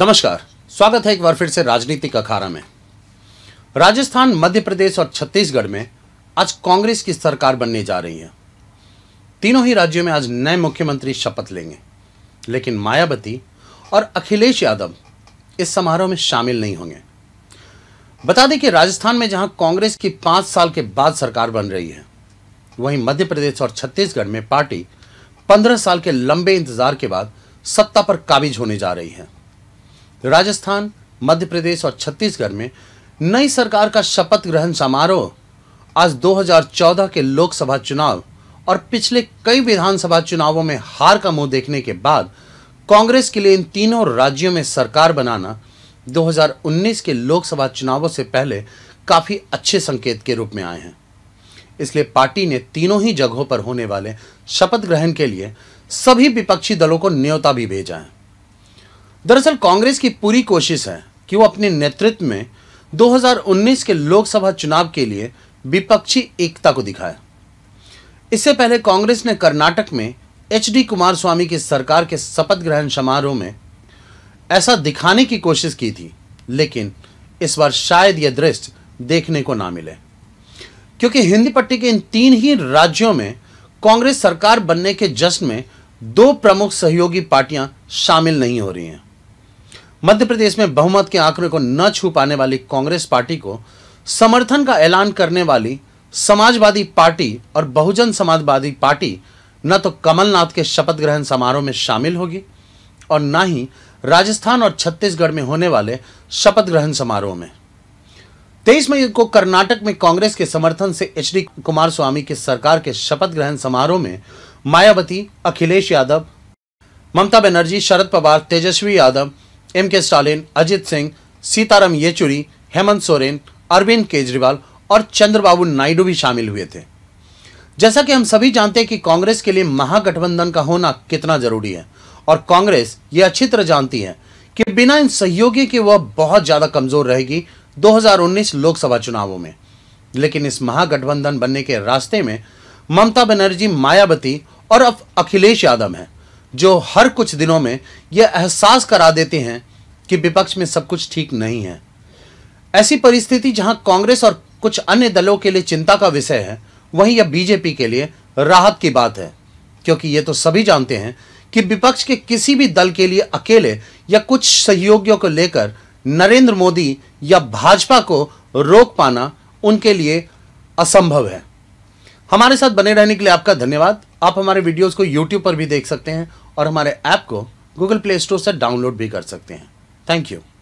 नमस्कार स्वागत है एक बार फिर से राजनीतिक अखाड़ा में राजस्थान मध्य प्रदेश और छत्तीसगढ़ में आज कांग्रेस की सरकार बनने जा रही है तीनों ही राज्यों में आज नए मुख्यमंत्री शपथ लेंगे लेकिन मायावती और अखिलेश यादव इस समारोह में शामिल नहीं होंगे बता दें कि राजस्थान में जहां कांग्रेस की पांच साल के बाद सरकार बन रही है वहीं मध्य प्रदेश और छत्तीसगढ़ में पार्टी पंद्रह साल के लंबे इंतजार के बाद सत्ता पर काबिज होने जा रही है राजस्थान मध्य प्रदेश और छत्तीसगढ़ में नई सरकार का शपथ ग्रहण समारोह आज 2014 के लोकसभा चुनाव और पिछले कई विधानसभा चुनावों में हार का मुंह देखने के बाद कांग्रेस के लिए इन तीनों राज्यों में सरकार बनाना 2019 के लोकसभा चुनावों से पहले काफी अच्छे संकेत के रूप में आए हैं इसलिए पार्टी ने तीनों ही जगहों पर होने वाले शपथ ग्रहण के लिए सभी विपक्षी दलों को न्योता भी भेजा है दरअसल कांग्रेस की पूरी कोशिश है कि वो अपने नेतृत्व में 2019 के लोकसभा चुनाव के लिए विपक्षी एकता को दिखाए इससे पहले कांग्रेस ने कर्नाटक में एच डी कुमार स्वामी की सरकार के शपथ ग्रहण समारोह में ऐसा दिखाने की कोशिश की थी लेकिन इस बार शायद यह दृश्य देखने को ना मिले क्योंकि हिंदी पट्टी के इन तीन ही राज्यों में कांग्रेस सरकार बनने के जश्न में दो प्रमुख सहयोगी पार्टियां शामिल नहीं हो रही हैं मध्य प्रदेश में बहुमत के आंकड़े को न छू पाने वाली कांग्रेस पार्टी को समर्थन का ऐलान करने वाली समाजवादी पार्टी और बहुजन समाजवादी पार्टी न तो कमलनाथ के शपथ ग्रहण समारोह में शामिल होगी और न ही राजस्थान और छत्तीसगढ़ में होने वाले शपथ ग्रहण समारोह में तेईस मई को कर्नाटक में कांग्रेस के समर्थन से एच डी कुमार स्वामी की सरकार के शपथ ग्रहण समारोह में मायावती अखिलेश यादव ममता बनर्जी शरद पवार तेजस्वी यादव एम के स्टालिन अजीत सिंह सीताराम येचुरी हेमंत सोरेन अरविंद केजरीवाल और चंद्रबाबू नायडू भी शामिल हुए थे जैसा कि हम सभी जानते हैं कि कांग्रेस के लिए महागठबंधन का होना कितना जरूरी है और कांग्रेस ये अच्छी तरह जानती है कि बिना इन सहयोगी के वह बहुत ज़्यादा कमज़ोर रहेगी 2019 लोकसभा चुनावों में लेकिन इस महागठबंधन बनने के रास्ते में ममता बनर्जी मायावती और अब अखिलेश यादव हैं जो हर कुछ दिनों में यह एहसास करा देते हैं कि विपक्ष में सब कुछ ठीक नहीं है ऐसी परिस्थिति जहां कांग्रेस और कुछ अन्य दलों के लिए चिंता का विषय है वहीं यह बीजेपी के लिए राहत की बात है क्योंकि ये तो सभी जानते हैं कि विपक्ष के किसी भी दल के लिए अकेले या कुछ सहयोगियों को लेकर नरेंद्र मोदी या भाजपा को रोक पाना उनके लिए असंभव है हमारे साथ बने रहने के लिए आपका धन्यवाद आप हमारे वीडियोस को यूट्यूब पर भी देख सकते हैं और हमारे ऐप को गूगल प्ले स्टोर से डाउनलोड भी कर सकते हैं थैंक यू